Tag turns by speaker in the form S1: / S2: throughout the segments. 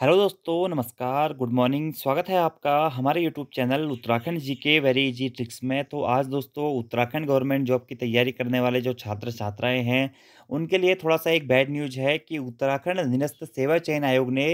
S1: hello दोस्तों नमस्कार good morning स्वागत है आपका हमारे यूट्यूब चैनल उत्तराखंड जी के वेरी इजी ट्रिक्स में तो आज दोस्तों उत्तराखंड गवर्नमेंट जॉब की तैयारी करने वाले जो छात्र छात्राएं हैं उनके लिए थोड़ा सा एक बैड न्यूज है कि उत्तराखंड अधीनस्थ सेवा चयन आयोग ने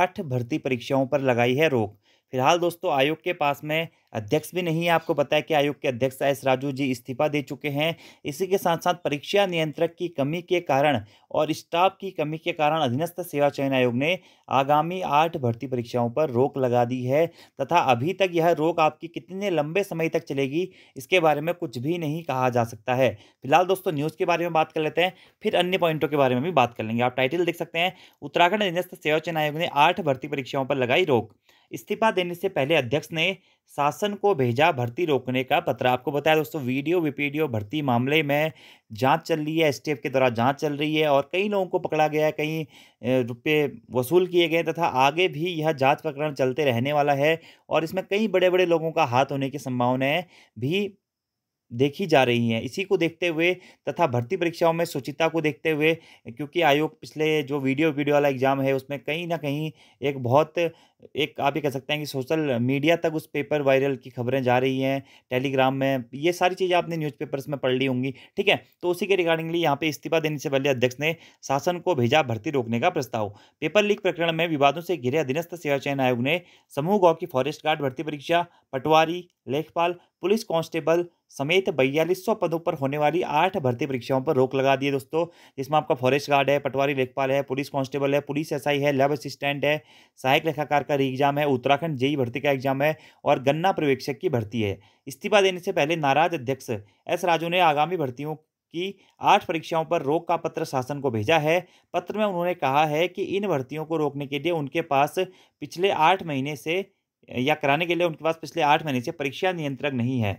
S1: आठ भर्ती परीक्षाओं पर लगाई है रोक फिलहाल दोस्तों आयोग के पास में अध्यक्ष भी नहीं है आपको पता है कि आयोग के अध्यक्ष एस राजू जी इस्तीफा दे चुके हैं इसी के साथ साथ परीक्षा नियंत्रक की कमी के कारण और स्टाफ की कमी के कारण अधीनस्थ सेवा चयन आयोग ने आगामी आठ भर्ती परीक्षाओं पर रोक लगा दी है तथा अभी तक यह रोक आपकी कितने लंबे समय तक चलेगी इसके बारे में कुछ भी नहीं कहा जा सकता है फिलहाल दोस्तों न्यूज़ के बारे में बात कर लेते हैं फिर अन्य पॉइंटों के बारे में भी बात कर लेंगे आप टाइटल देख सकते हैं उत्तराखंड अधीनस्थ सेवा चयन आयोग ने आठ भर्ती परीक्षाओं पर लगाई रोक इस्तीफा देने से पहले अध्यक्ष ने शासन को भेजा भर्ती रोकने का पत्र आपको बताया दोस्तों वीडियो विपीडियो भर्ती मामले में जांच चल रही है एस के द्वारा जांच चल रही है और कई लोगों को पकड़ा गया है कई रुपये वसूल किए गए तथा आगे भी यह जांच प्रकरण चलते रहने वाला है और इसमें कई बड़े बड़े लोगों का हाथ होने की संभावनाएँ भी देखी जा रही हैं इसी को देखते हुए तथा भर्ती परीक्षाओं में सुचिता को देखते हुए क्योंकि आयोग पिछले जो वीडियो वीडियो वाला एग्ज़ाम है उसमें कहीं ना कहीं एक बहुत एक आप ये कह सकते हैं कि सोशल मीडिया तक उस पेपर वायरल की खबरें जा रही हैं टेलीग्राम में ये सारी चीज़ें आपने न्यूज़पेपर्स में पढ़ ली होंगी ठीक है तो उसी के रिगार्डिंगली यहाँ पे इस्तीफा देने से पहले अध्यक्ष ने शासन को भेजा भर्ती रोकने का प्रस्ताव पेपर लीक प्रकरण में विवादों से घिरे अधीनस्थ सेवा चयन आयोग ने समूह गांव की फॉरेस्ट गार्ड भर्ती परीक्षा पटवारी लेखपाल पुलिस कांस्टेबल समेत बयालीस सौ पदों पर होने वाली आठ भर्ती परीक्षाओं पर रोक लगा दी है दोस्तों जिसमें आपका फॉरेस्ट गार्ड है पटवारी लेखपाल है पुलिस कांस्टेबल है पुलिस एसआई है लैब असिस्टेंट है सहायक लेखाकार का री एग्जाम है उत्तराखंड जेई भर्ती का एग्जाम है और गन्ना पर्यवेक्षक की भर्ती है इस्तीफा देने से पहले नाराज अध्यक्ष एस राजू ने आगामी भर्तियों की आठ परीक्षाओं पर रोक का पत्र शासन को भेजा है पत्र में उन्होंने कहा है कि इन भर्तियों को रोकने के लिए उनके पास पिछले आठ महीने से या कराने के लिए उनके पास पिछले आठ महीने से परीक्षा नियंत्रक नहीं है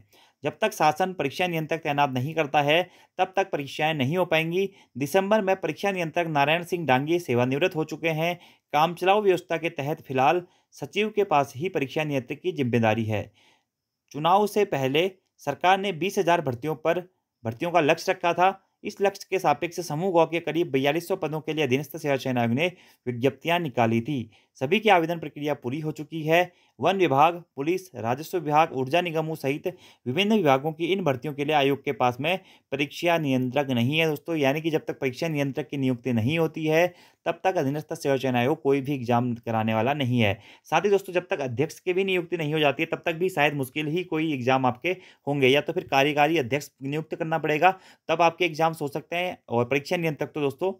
S1: जब तक शासन परीक्षा नियंत्रक तैनात नहीं करता है तब तक परीक्षाएं नहीं हो पाएंगी दिसंबर में परीक्षा नियंत्रक नारायण सिंह डांगी सेवानिवृत्त हो चुके हैं कामचलाऊ व्यवस्था के तहत फिलहाल सचिव के पास ही परीक्षा नियंत्रक की जिम्मेदारी है चुनाव से पहले सरकार ने बीस हजार भर्तियों पर भर्तियों का लक्ष्य रखा था इस लक्ष्य के सापेक्ष समूह गौ के करीब बयालीस सौ पदों के लिए अधीनस्थ सेवा चयन आयोग ने विज्ञप्तियां निकाली थी सभी की आवेदन प्रक्रिया पूरी हो चुकी है वन विभाग पुलिस राजस्व विभाग ऊर्जा निगमों सहित विभिन्न विभागों की इन भर्तियों के लिए आयोग के पास में परीक्षा नियंत्रक नहीं है दोस्तों यानी कि जब तक परीक्षा नियंत्रक की नियुक्ति नहीं होती है तब तक अधीनस्थ सेवा चयन आयोग कोई भी एग्जाम कराने वाला नहीं है साथ ही दोस्तों जब तक अध्यक्ष की भी नियुक्ति नहीं हो जाती है तब तक भी शायद मुश्किल ही कोई एग्जाम आपके होंगे या तो फिर कार्यकारी अध्यक्ष नियुक्त करना पड़ेगा तब आपके एग्जाम्स हो सकते हैं और परीक्षा नियंत्रक तो दोस्तों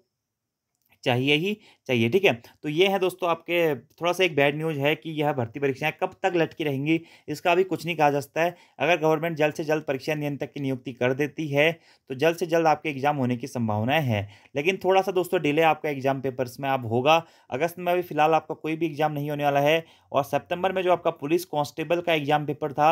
S1: चाहिए ही चाहिए ठीक है तो ये है दोस्तों आपके थोड़ा सा एक बैड न्यूज़ है कि यह भर्ती परीक्षाएँ कब तक लटकी रहेंगी इसका भी कुछ नहीं कहा जा सकता है अगर गवर्नमेंट जल्द से जल्द परीक्षा नियंत्रक की नियुक्ति कर देती है तो जल्द से जल्द आपके एग्ज़ाम होने की संभावनाएँ हैं लेकिन थोड़ा सा दोस्तों डिले आपका एग्ज़ाम पेपर्स में अब होगा अगस्त में अभी फिलहाल आपका कोई भी एग्ज़ाम नहीं होने वाला है और सितंबर में जो आपका पुलिस कांस्टेबल का एग्ज़ाम पेपर था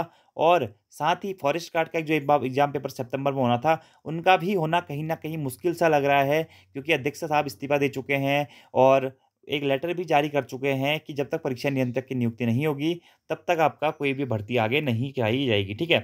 S1: और साथ ही फॉरेस्ट गार्ड का जो एग्ज़ाम पेपर सितंबर में होना था उनका भी होना कहीं ना कहीं मुश्किल सा लग रहा है क्योंकि अध्यक्ष साहब इस्तीफा दे चुके हैं और एक लेटर भी जारी कर चुके हैं कि जब तक परीक्षा नियंत्रक की नियुक्ति नहीं होगी तब तक आपका कोई भी भर्ती आगे नहीं कराई जाएगी ठीक है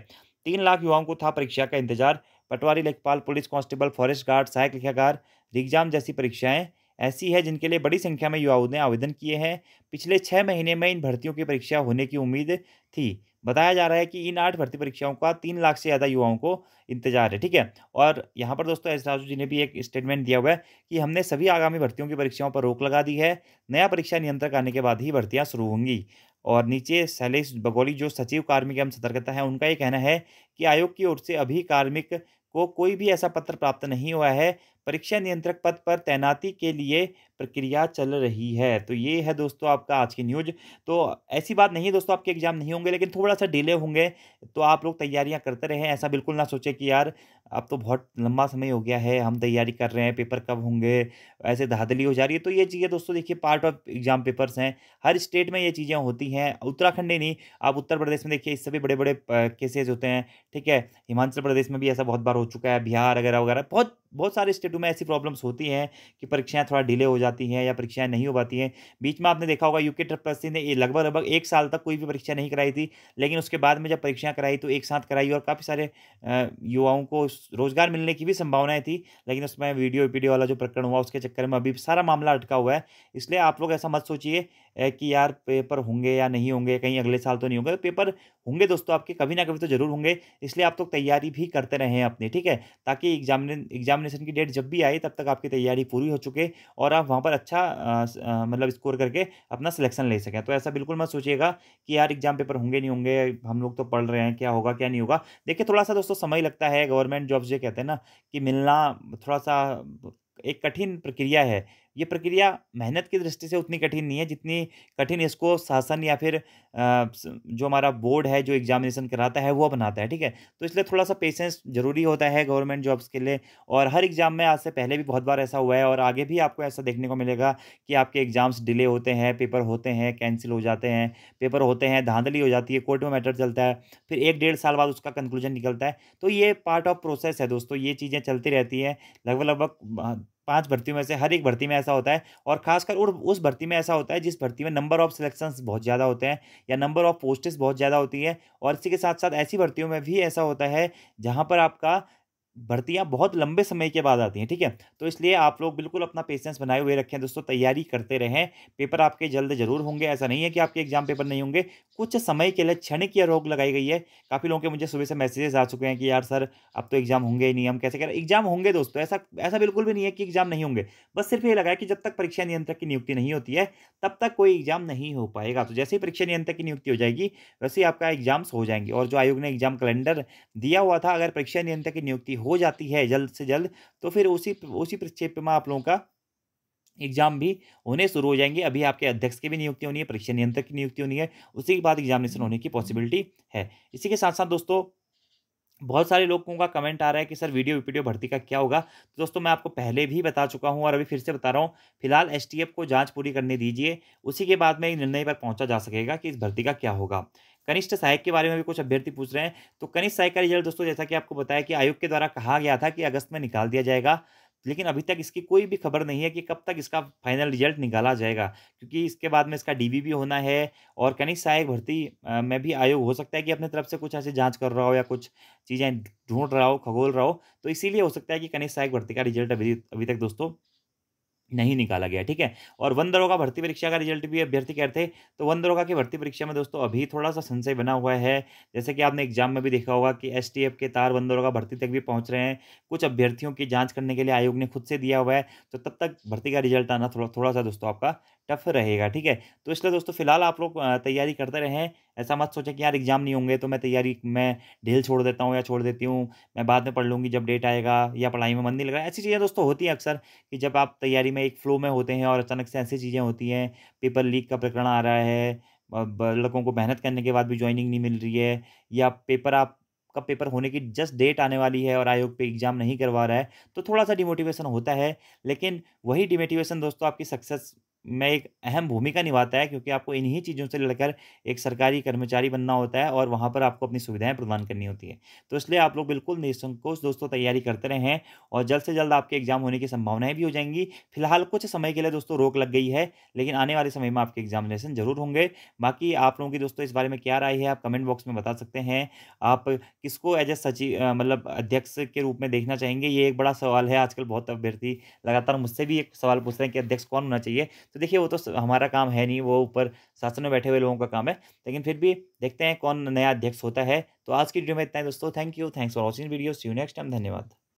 S1: तीन लाख युवाओं को था परीक्षा का इंतजार पटवारी लेखपाल पुलिस कांस्टेबल फॉरेस्ट गार्ड सहायक लेखागार रिग्जाम जैसी परीक्षाएं ऐसी है जिनके लिए बड़ी संख्या में युवाओं ने आवेदन किए हैं पिछले छः महीने में इन भर्तियों की परीक्षा होने की उम्मीद थी बताया जा रहा है कि इन आठ भर्ती परीक्षाओं का तीन लाख से ज़्यादा युवाओं को इंतजार है ठीक है और यहाँ पर दोस्तों एस राजू जी ने भी एक स्टेटमेंट दिया हुआ है कि हमने सभी आगामी भर्तियों की परीक्षाओं पर रोक लगा दी है नया परीक्षा नियंत्रक आने के बाद ही भर्तियाँ शुरू होंगी और नीचे शैलेश बगोली जो सचिव कार्मिक एवं सतर्कता है उनका ये कहना है कि आयोग की ओर से अभी कार्मिक वो कोई भी ऐसा पत्र प्राप्त नहीं हुआ है परीक्षा नियंत्रक पद पर तैनाती के लिए प्रक्रिया चल रही है तो ये है दोस्तों आपका आज की न्यूज तो ऐसी बात नहीं है दोस्तों आपके एग्जाम नहीं होंगे लेकिन थोड़ा सा डिले होंगे तो आप लोग तैयारियां करते रहें ऐसा बिल्कुल ना सोचे कि यार अब तो बहुत लंबा समय हो गया है हम तैयारी कर रहे हैं पेपर कब होंगे ऐसे धाधली हो जा रही है तो ये चीज़ें दोस्तों देखिए पार्ट ऑफ एग्जाम पेपर्स हैं हर स्टेट में ये चीज़ें होती हैं उत्तराखंड ही नहीं आप उत्तर प्रदेश में देखिए इस सभी बड़े बड़े केसेज होते हैं ठीक है हिमाचल प्रदेश में भी ऐसा बहुत बार हो चुका है बिहार वगैरह वगैरह बहुत बहुत सारे स्टेटों में ऐसी प्रॉब्लम्स होती हैं कि परीक्षाएं थोड़ा डिले हो जाती हैं या परीक्षाएं नहीं हो पाती हैं बीच में आपने देखा होगा यूके ट्रपसी ने लगभग लगभग एक साल तक कोई भी परीक्षा नहीं कराई थी लेकिन उसके बाद में जब परीक्षाएं कराई तो एक साथ कराई और काफ़ी सारे युवाओं को रोजगार मिलने की भी संभावनाएं थी लेकिन उसमें वीडियो पीडियो वाला जो प्रकरण हुआ उसके चक्कर में अभी सारा मामला अटका हुआ है इसलिए आप लोग ऐसा मत सोचिए कि यार पेपर होंगे या नहीं होंगे कहीं अगले साल तो नहीं होंगे पेपर होंगे दोस्तों आपके कभी ना कभी तो जरूर होंगे इसलिए आप लोग तो तैयारी भी करते रहें अपनी ठीक है ताकि एग्जामिने एग्जामिनेशन की डेट जब भी आए तब तक आपकी तैयारी पूरी हो चुके और आप वहाँ पर अच्छा मतलब स्कोर करके अपना सिलेक्शन ले सकें तो ऐसा बिल्कुल मत सोचिएगा कि यार एग्जाम पेपर होंगे नहीं होंगे हम लोग तो पढ़ रहे हैं क्या होगा क्या नहीं होगा देखिए थोड़ा सा दोस्तों समय लगता है गवर्नमेंट जॉब्स जो कहते हैं ना कि मिलना थोड़ा सा एक कठिन प्रक्रिया है ये प्रक्रिया मेहनत की दृष्टि से उतनी कठिन नहीं है जितनी कठिन इसको शासन या फिर जो हमारा बोर्ड है जो एग्जामिनेशन कराता है वो बनाता है ठीक है तो इसलिए थोड़ा सा पेशेंस जरूरी होता है गवर्नमेंट जॉब्स के लिए और हर एग्ज़ाम में आज से पहले भी बहुत बार ऐसा हुआ है और आगे भी आपको ऐसा देखने को मिलेगा कि आपके एग्ज़ाम्स डिले होते हैं पेपर होते हैं कैंसिल हो जाते हैं पेपर होते हैं धांधली हो जाती है कोर्ट में मैटर चलता है फिर एक डेढ़ साल बाद उसका कंक्लूजन निकलता है तो ये पार्ट ऑफ प्रोसेस है दोस्तों ये चीज़ें चलती रहती हैं लगभग लगभग पांच भर्तियों में से हर एक भर्ती में ऐसा होता है और खासकर उस भर्ती में ऐसा होता है जिस भर्ती में नंबर ऑफ सिलेक्शन बहुत ज़्यादा होते हैं या नंबर ऑफ पोस्टेस बहुत ज़्यादा होती है और इसी के साथ साथ ऐसी भर्तियों में भी ऐसा होता है जहाँ पर आपका भर्तियाँ बहुत लंबे समय के बाद आती हैं ठीक है तो इसलिए आप लोग बिल्कुल अपना पेशेंस बनाए हुए रखें दोस्तों तैयारी करते रहें पेपर आपके जल्द जरूर होंगे ऐसा नहीं है कि आपके एग्जाम पेपर नहीं होंगे कुछ समय के लिए क्षणिक यह रोक लगाई गई है काफ़ी लोगों के मुझे सुबह से मैसेजेस आ चुके हैं कि यार सर अब तो एग्जाम होंगे नहीं हम कैसे करें एग्जाम होंगे दोस्तों ऐसा ऐसा बिल्कुल भी नहीं है कि एग्जाम नहीं होंगे बस सिर्फ ये लगा है कि जब तक परीक्षा नियंत्रक की नियुक्ति नहीं होती है तब तक कोई एग्जाम नहीं हो पाएगा तो जैसे ही परीक्षा नियंत्रक की नियुक्ति हो जाएगी वैसे ही आपका एग्जाम्स हो जाएंगे और जो आयोग ने एग्जाम कैलेंडर दिया हुआ था अगर परीक्षा नियंत्रक की नियुक्ति हो जाती है जल्द से जल्द तो फिर उसी उसी प्रक्षेप में आप लोगों का एग्जाम भी होने शुरू हो जाएंगे अभी आपके अध्यक्ष की भी नियुक्ति होनी है परीक्षा नियंत्रक की नियुक्ति होनी है उसी के बाद एग्जामिनेशन होने की पॉसिबिलिटी है इसी के साथ साथ दोस्तों बहुत सारे लोगों का कमेंट आ रहा है कि सर वीडियो वीडियो भर्ती का क्या होगा तो दोस्तों मैं आपको पहले भी बता चुका हूं और अभी फिर से बता रहा हूं फिलहाल एसटीएफ को जांच पूरी करने दीजिए उसी के बाद में एक निर्णय पर पहुंचा जा सकेगा कि इस भर्ती का क्या होगा कनिष्ठ सहायक के बारे में भी कुछ अभ्यर्थी पूछ रहे हैं तो कनिष्ठ सहायक का रिजल्ट दोस्तों जैसा कि आपको बताया कि आयोग के द्वारा कहा गया था कि अगस्त में निकाल दिया जाएगा लेकिन अभी तक इसकी कोई भी खबर नहीं है कि कब तक इसका फाइनल रिजल्ट निकाला जाएगा क्योंकि इसके बाद में इसका डीबी भी होना है और कनिष्ठ सहायक भर्ती में भी आयोग हो सकता है कि अपने तरफ से कुछ ऐसे जांच कर रहा हो या कुछ चीज़ें ढूंढ रहा हो खगोल रहा हो तो इसीलिए हो सकता है कि कनिष्ठ सहायक भर्ती का रिजल्ट अभी अभी तक दोस्तों नहीं निकाला गया ठीक है और वन दरोगा भर्ती परीक्षा का रिजल्ट भी अभ्यर्थी कहते तो वन दरोगा की भर्ती परीक्षा में दोस्तों अभी थोड़ा सा संशय बना हुआ है जैसे कि आपने एग्जाम में भी देखा होगा कि एस के तार वन दरोगा भर्ती तक भी पहुंच रहे हैं कुछ अभ्यर्थियों की जांच करने के लिए आयोग ने खुद से दिया हुआ है तो तब तक भर्ती का रिजल्ट आना थोड़ा थोड़ा सा दोस्तों आपका टफ रहेगा ठीक है तो इसलिए दोस्तों फिलहाल आप लोग तैयारी करते रहें ऐसा मत सोचा कि यार एग्ज़ाम नहीं होंगे तो मैं तैयारी मैं ढील छोड़ देता हूँ या छोड़ देती हूँ मैं बाद में पढ़ लूँगी जब डेट आएगा या पढ़ाई में मन नहीं लग रहा ऐसी चीज़ें दोस्तों होती हैं अक्सर कि जब आप तैयारी में एक फ्लो में होते हैं और अचानक से ऐसी चीज़ें होती हैं पेपर लीक का प्रकरण आ रहा है लड़कों को मेहनत करने के बाद भी ज्वाइनिंग नहीं मिल रही है या पेपर आप का पेपर होने की जस्ट डेट आने वाली है और आयोग पे एग्ज़ाम नहीं करवा रहा है तो थोड़ा सा डिमोटिवेशन होता है लेकिन वही डिमोटिवेशन दोस्तों आपकी सक्सेस में एक अहम भूमिका निभाता है क्योंकि आपको इन्हीं चीज़ों से लड़कर एक सरकारी कर्मचारी बनना होता है और वहाँ पर आपको अपनी सुविधाएं प्रदान करनी होती है तो इसलिए आप लोग बिल्कुल निसंकोच दोस्तों तैयारी करते रहें और जल्द से जल्द आपके एग्ज़ाम होने की संभावनाएं भी हो जाएंगी फिलहाल कुछ समय के लिए दोस्तों रोक लग गई है लेकिन आने वाले समय में आपके एग्जामिनेशन जरूर होंगे बाकी आप लोगों की दोस्तों इस बारे में क्या राय है आप कमेंट बॉक्स में बता सकते हैं आप किसको एज ए सचिव मतलब अध्यक्ष के रूप में देखना चाहेंगे ये एक बड़ा सवाल है आजकल बहुत अभ्यर्थी लगातार मुझसे भी एक सवाल पूछ रहे हैं कि अध्यक्ष कौन होना चाहिए तो देखिए वो तो हमारा काम है नहीं वो ऊपर शासन में बैठे हुए लोगों का काम है लेकिन फिर भी देखते हैं कौन नया अध्यक्ष होता है तो आज की वीडियो में इतना है दोस्तों thank you thanks for watching video see you next time धन्यवाद